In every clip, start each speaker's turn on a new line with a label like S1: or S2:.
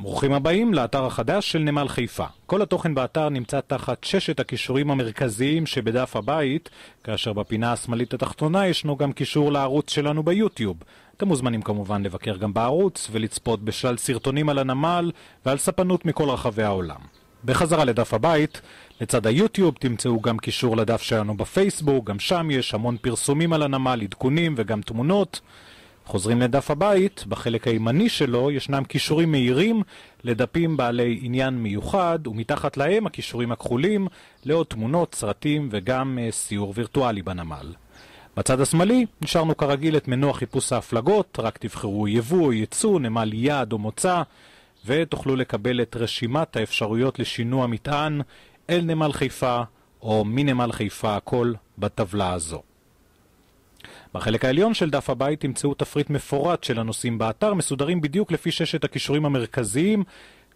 S1: ברוכים הבאים לאתר החדש של נמל חיפה. כל התוכן באתר נמצא תחת ששת הכישורים המרכזיים שבדף הבית, כאשר בפינה השמאלית התחתונה ישנו גם קישור לערוץ שלנו ביוטיוב. אתם מוזמנים כמובן לבקר גם בערוץ ולצפות בשלל סרטונים על הנמל ועל ספנות מכל רחבי העולם. בחזרה לדף הבית, לצד היוטיוב תמצאו גם קישור לדף שלנו בפייסבוק, גם שם יש המון פרסומים על הנמל, עדכונים וגם תמונות. חוזרים לדף הבית, בחלק הימני שלו ישנם כישורים מהירים לדפים בעלי עניין מיוחד, ומתחת להם הכישורים הכחולים לעוד תמונות, סרטים וגם אה, סיור וירטואלי בנמל. בצד השמאלי נשארנו כרגיל את מנוע חיפוש ההפלגות, רק תבחרו יבוא או ייצוא, נמל יעד או מוצא, ותוכלו לקבל את רשימת האפשרויות לשינוע מטען אל נמל חיפה או מנמל חיפה, הכל בטבלה הזו. בחלק העליון של דף הבית תמצאו תפריט מפורט של הנושאים באתר, מסודרים בדיוק לפי ששת הכישורים המרכזיים,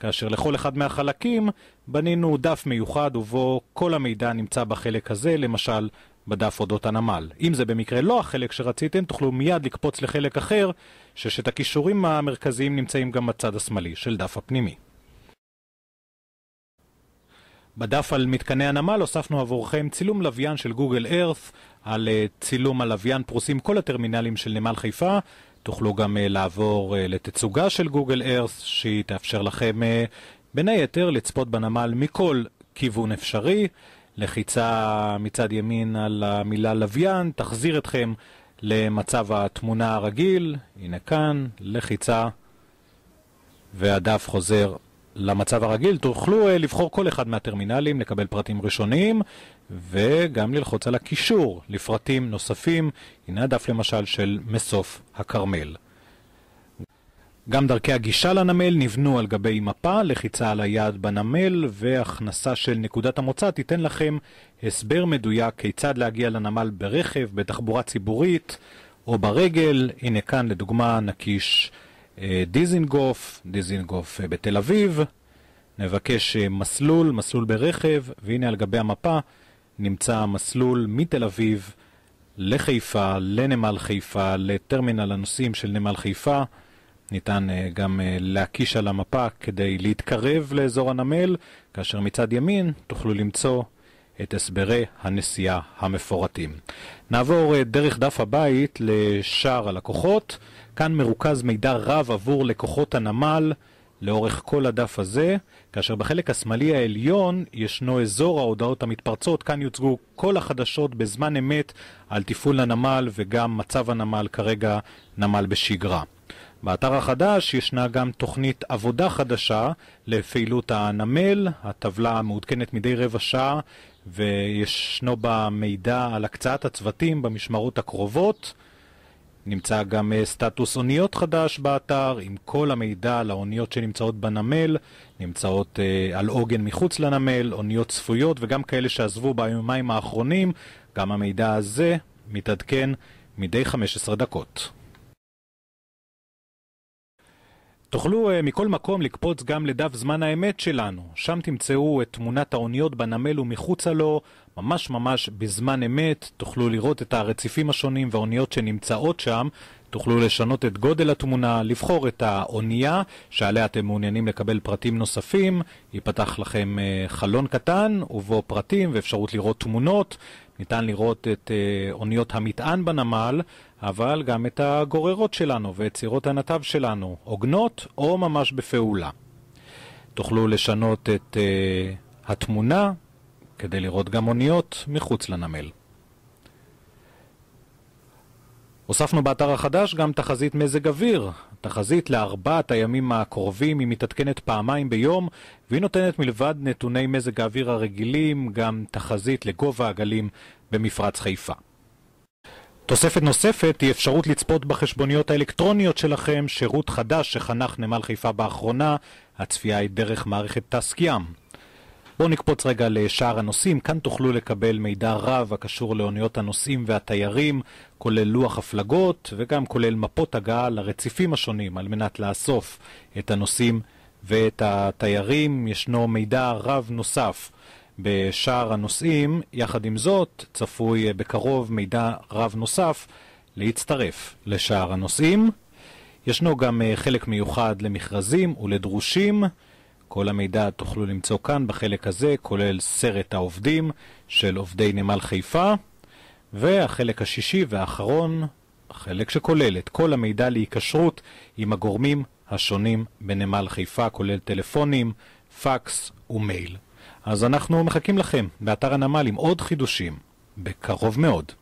S1: כאשר לכל אחד מהחלקים בנינו דף מיוחד ובו כל המידע נמצא בחלק הזה, למשל בדף אודות הנמל. אם זה במקרה לא החלק שרציתם, תוכלו מיד לקפוץ לחלק אחר, ששת הכישורים המרכזיים נמצאים גם בצד השמאלי של דף הפנימי. בדף על מתקני הנמל הוספנו עבורכם צילום לוויין של גוגל ארת, על אה, צילום הלוויין פרוסים כל הטרמינלים של נמל חיפה. תוכלו גם אה, לעבור אה, לתצוגה של גוגל ארת, שהיא תאפשר לכם בין היתר לצפות בנמל מכל כיוון אפשרי. לחיצה מצד ימין על המילה לוויין תחזיר אתכם למצב התמונה הרגיל, הנה כאן, לחיצה, והדף חוזר למצב הרגיל, תוכלו אה, לבחור כל אחד מהטרמינלים, לקבל פרטים ראשוניים וגם ללחוץ על הקישור לפרטים נוספים. הנה הדף למשל של מסוף הכרמל. גם דרכי הגישה לנמל נבנו על גבי מפה, לחיצה על היד בנמל והכנסה של נקודת המוצא תיתן לכם הסבר מדויק כיצד להגיע לנמל ברכב, בתחבורה ציבורית או ברגל. הנה כאן לדוגמה נקיש אה, דיזינגוף, דיזינגוף אה, בתל אביב, נבקש אה, מסלול, מסלול ברכב, והנה על גבי המפה נמצא מסלול מתל אביב לחיפה, לנמל חיפה, לטרמינל הנוסעים של נמל חיפה. ניתן גם להקיש על המפה כדי להתקרב לאזור הנמל, כאשר מצד ימין תוכלו למצוא את הסברי הנסיעה המפורטים. נעבור דרך דף הבית לשער הלקוחות. כאן מרוכז מידע רב עבור לקוחות הנמל לאורך כל הדף הזה, כאשר בחלק השמאלי העליון ישנו אזור ההודעות המתפרצות, כאן יוצגו כל החדשות בזמן אמת על תפעול הנמל וגם מצב הנמל, כרגע נמל בשגרה. באתר החדש ישנה גם תוכנית עבודה חדשה לפעילות הנמל, הטבלה מעודכנת מדי רבע שעה וישנו בה מידע על הקצאת הצוותים במשמרות הקרובות. נמצא גם אה, סטטוס אוניות חדש באתר, עם כל המידע על האוניות שנמצאות בנמל, נמצאות אה, על עוגן מחוץ לנמל, אוניות צפויות וגם כאלה שעזבו ביומיים האחרונים, גם המידע הזה מתעדכן מדי 15 דקות. תוכלו אה, מכל מקום לקפוץ גם לדף זמן האמת שלנו, שם תמצאו את תמונת האוניות בנמל ומחוצה לו, ממש ממש בזמן אמת, תוכלו לראות את הרציפים השונים והאוניות שנמצאות שם, תוכלו לשנות את גודל התמונה, לבחור את האונייה שעליה אתם מעוניינים לקבל פרטים נוספים, ייפתח לכם אה, חלון קטן ובו פרטים ואפשרות לראות תמונות, ניתן לראות את אה, אוניות המטען בנמל, אבל גם את הגוררות שלנו ואת סירות הנתב שלנו, עוגנות או ממש בפעולה. תוכלו לשנות את אה, התמונה כדי לראות גם אוניות מחוץ לנמל. הוספנו באתר החדש גם תחזית מזג אוויר. תחזית לארבעת הימים הקרובים היא מתעדכנת פעמיים ביום, והיא נותנת מלבד נתוני מזג האוויר הרגילים גם תחזית לגובה הגלים במפרץ חיפה. תוספת נוספת היא אפשרות לצפות בחשבוניות האלקטרוניות שלכם, שירות חדש שחנך נמל חיפה באחרונה, הצפייה היא דרך מערכת טסק ים. בואו נקפוץ רגע לשאר הנוסעים, כאן תוכלו לקבל מידע רב הקשור לאוניות הנוסעים והתיירים, כולל לוח הפלגות וגם כולל מפות הגעה לרציפים השונים על מנת לאסוף את הנוסעים ואת התיירים. ישנו מידע רב נוסף בשאר הנוסעים, יחד עם זאת צפוי בקרוב מידע רב נוסף להצטרף לשאר הנוסעים. ישנו גם אה, חלק מיוחד למכרזים ולדרושים. כל המידע תוכלו למצוא כאן בחלק הזה, כולל סרט העובדים של עובדי נמל חיפה, והחלק השישי והאחרון, החלק שכולל את כל המידע להיקשרות עם הגורמים השונים בנמל חיפה, כולל טלפונים, פקס ומייל. אז אנחנו מחכים לכם באתר הנמל עם עוד חידושים, בקרוב מאוד.